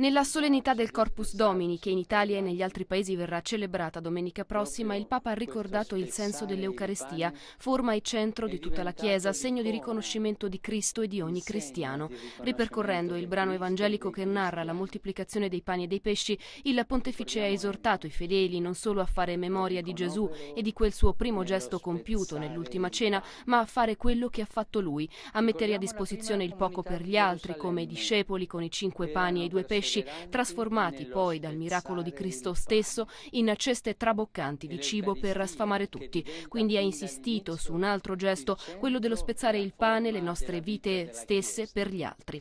Nella solennità del Corpus Domini, che in Italia e negli altri paesi verrà celebrata domenica prossima, il Papa ha ricordato il senso dell'Eucarestia, forma e centro di tutta la Chiesa, segno di riconoscimento di Cristo e di ogni cristiano. Ripercorrendo il brano evangelico che narra la moltiplicazione dei pani e dei pesci, il Pontefice ha esortato i fedeli non solo a fare memoria di Gesù e di quel suo primo gesto compiuto nell'ultima cena, ma a fare quello che ha fatto lui, a mettere a disposizione il poco per gli altri, come i discepoli con i cinque pani e i due pesci, pesci, trasformati poi dal miracolo di Cristo stesso in ceste traboccanti di cibo per sfamare tutti. Quindi ha insistito su un altro gesto, quello dello spezzare il pane, le nostre vite stesse per gli altri.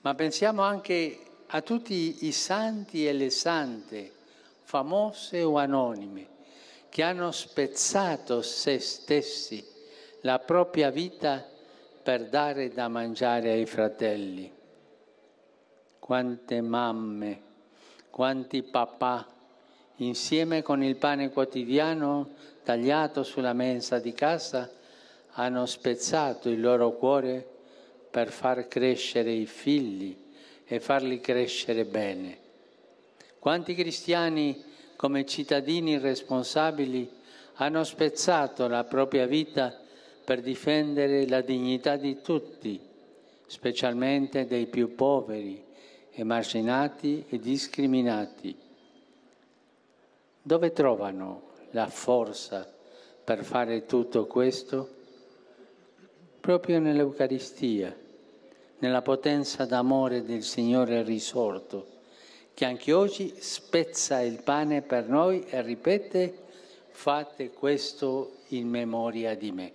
Ma pensiamo anche a tutti i santi e le sante, famose o anonime, che hanno spezzato se stessi, la propria vita per dare da mangiare ai fratelli quante mamme, quanti papà, insieme con il pane quotidiano tagliato sulla mensa di casa, hanno spezzato il loro cuore per far crescere i figli e farli crescere bene. Quanti cristiani come cittadini responsabili hanno spezzato la propria vita per difendere la dignità di tutti, specialmente dei più poveri emarginati e discriminati. Dove trovano la forza per fare tutto questo? Proprio nell'Eucaristia, nella potenza d'amore del Signore risorto, che anche oggi spezza il pane per noi e ripete fate questo in memoria di me.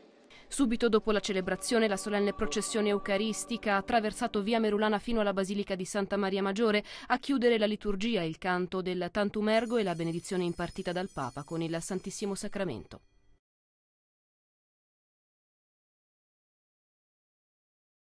Subito dopo la celebrazione, la solenne processione eucaristica ha attraversato via Merulana fino alla Basilica di Santa Maria Maggiore a chiudere la liturgia, il canto del Tantum Ergo e la benedizione impartita dal Papa con il Santissimo Sacramento.